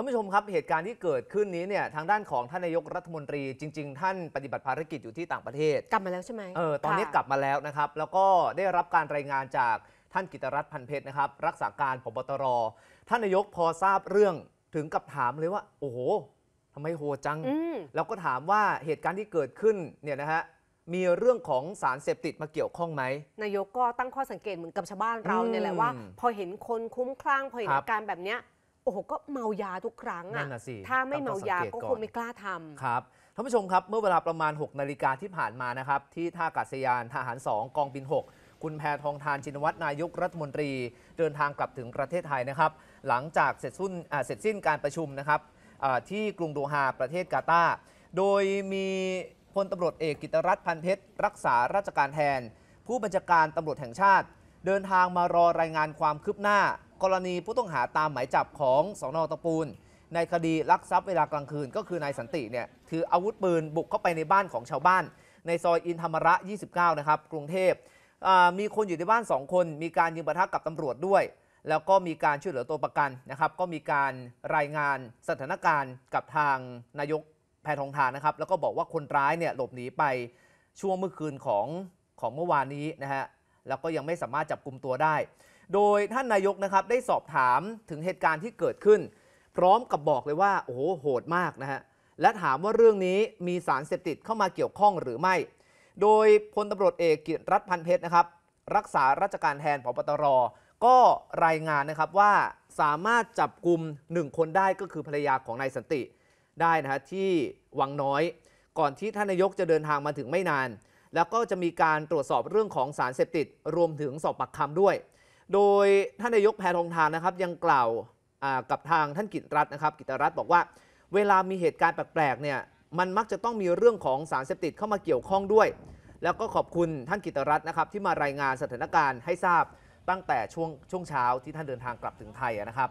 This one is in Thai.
านผู้ชมครับ เหตุการณ์ที่เกิดขึ้นนี้เนี่ยทางด้านของท่านนายกรัฐมนตรีจริงๆ ท่านปฏิบัติภารกิจอยู่ที่ต่างประเทศ กลับมาแล้วใช่ไหมเออตอนนี้กลับมาแล้วนะครับ แล้วก็ได้รับการรายงานจากท่านกิตรัตน์พันเพชรนะครับ รักษาการพบตร ท่านนายกพอทราบเรื่องถึงกับถามเลยว่า โอ้โหทำไมโหจังแล้วก็ถามว่าเหตุการณ์ที่เกิดขึ้นเนี่ยนะฮะมีเรื่องของสารเสพติดมาเกี่ยวข้องไหมนายกก็ตั้งข้อสังเกตเหมือนกับชาวบ้านเราเนี่ยแหละว่า พอเห็นคนคุ้มคลั่งพอเห็นการแบบเนี้ยอ้โหก็เมายาทุกครั้ง่อะน่ะสิถ้าไม่เมายาก็คงไม่กล้าทำครับท่านผู้ชมครับเมื่อเวลาประมาณ 6 นาฬิกาที่ผ่านมานะครับ ที่ท่าอากาศยานทหาร 2กองบิน 6 คุณแพทองทานชินวัตรนายกรัฐมนตรีเดินทางกลับถึงประเทศไทยนะครับ หลังจากเสร็จสิ้นเสร็จสิ้นการประชุมนะครับที่กรุงโดฮาประเทศกาตาร์โดยมีพลตำรวจเอกกิตรัตน์พันเพชรรักษาราชการแทน ผู้บัญชาการตำรวจแห่งชาติ เดินทางมารอรายงานความคืบหน้ากรณีผู้ต้องหาตามหมายจับของสอนอตะปูน ในคดีลักทรัพย์เวลากลางคืนก็คือนายสันติเนี่ยถืออาวุธปืนบุกเข้าไปในบ้านของชาวบ้าน ในซอยอินธรรมระ 29 นะครับ กรุงเทพ มีคนอยู่ในบ้าน 2 คน มีการยิงประทะกับตำรวจด้วย แล้วก็มีการช่วยเหลือตัวประกันนะครับ ก็มีการรายงานสถานการณ์กับทางนายกแพทองทานนะครับแล้วก็บอกว่าคนร้ายเนี่ยหลบหนีไปช่วงเมื่อคืนของของเมื่อวานนี้นะฮะแล้วก็ยังไม่สามารถจับกลุ่มตัวได้โดยท่านนายกนะครับได้สอบถามถึงเหตุการณ์ที่เกิดขึ้น พร้อมกับบอกเลยว่า โอ้โห โหดมากนะฮะและถามว่าเรื่องนี้มีสารเสพติดเข้ามาเกี่ยวข้องหรือไม่ โดยพลตำรวจเอกกิรัฐพันเพชรนะครับ รักษาราชการแทนพบตร ก็รายงานนะครับว่าสามารถจับกลุ่มหนึ่งคนได้ก็คือภรรยาของนายสันติได้นะฮะที่วังน้อยก่อนที่ท่านนายกจะเดินทางมาถึงไม่นาน แล้วก็จะมีการตรวจสอบเรื่องของสารเสพติดรวมถึงสอบปากคำด้วยโดยท่านนายกแพทองทานนะครับยังกล่าวกับทางท่านกิตรัตน์นะครับ กิตรัตน์บอกว่า เวลามีเหตุการณ์แปลกๆเนี่ยมันมักจะต้องมีเรื่องของ สารเสพติดเข้ามาเกี่ยวข้องด้วย แล้วก็ขอบคุณท่านกิตรัตน์นะครับ ที่มารายงานสถานการณ์ให้ทราบตั้งแต่ช่วงช่วงเช้าที่ท่านเดินทางกลับถึงไทยนะครับ